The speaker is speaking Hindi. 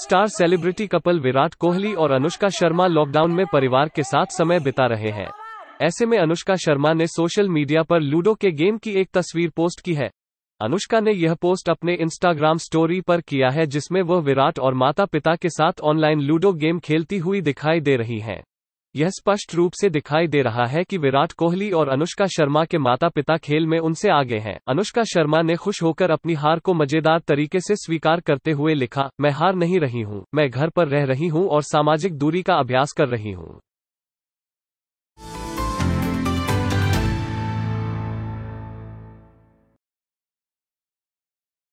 star celebrity couple Virat Kohli और अनुष्का शर्मा लॉकडाउन में परिवार के साथ समय बिता रहे हैं ऐसे में अनुष्का शर्मा ने सोशल मीडिया पर लूडो के गेम की एक तस्वीर पोस्ट की है अनुष्का ने यह पोस्ट अपने इंस्टाग्राम स्टोरी पर किया है जिसमें वह विराट और माता पिता के साथ ऑनलाइन लूडो गेम खेलती हुई दिखाई दे रही हैं यह स्पष्ट रूप से दिखाई दे रहा है कि विराट कोहली और अनुष्का शर्मा के माता पिता खेल में उनसे आगे हैं अनुष्का शर्मा ने खुश होकर अपनी हार को मजेदार तरीके से स्वीकार करते हुए लिखा मैं हार नहीं रही हूँ मैं घर पर रह रही हूँ और सामाजिक दूरी का अभ्यास कर रही हूँ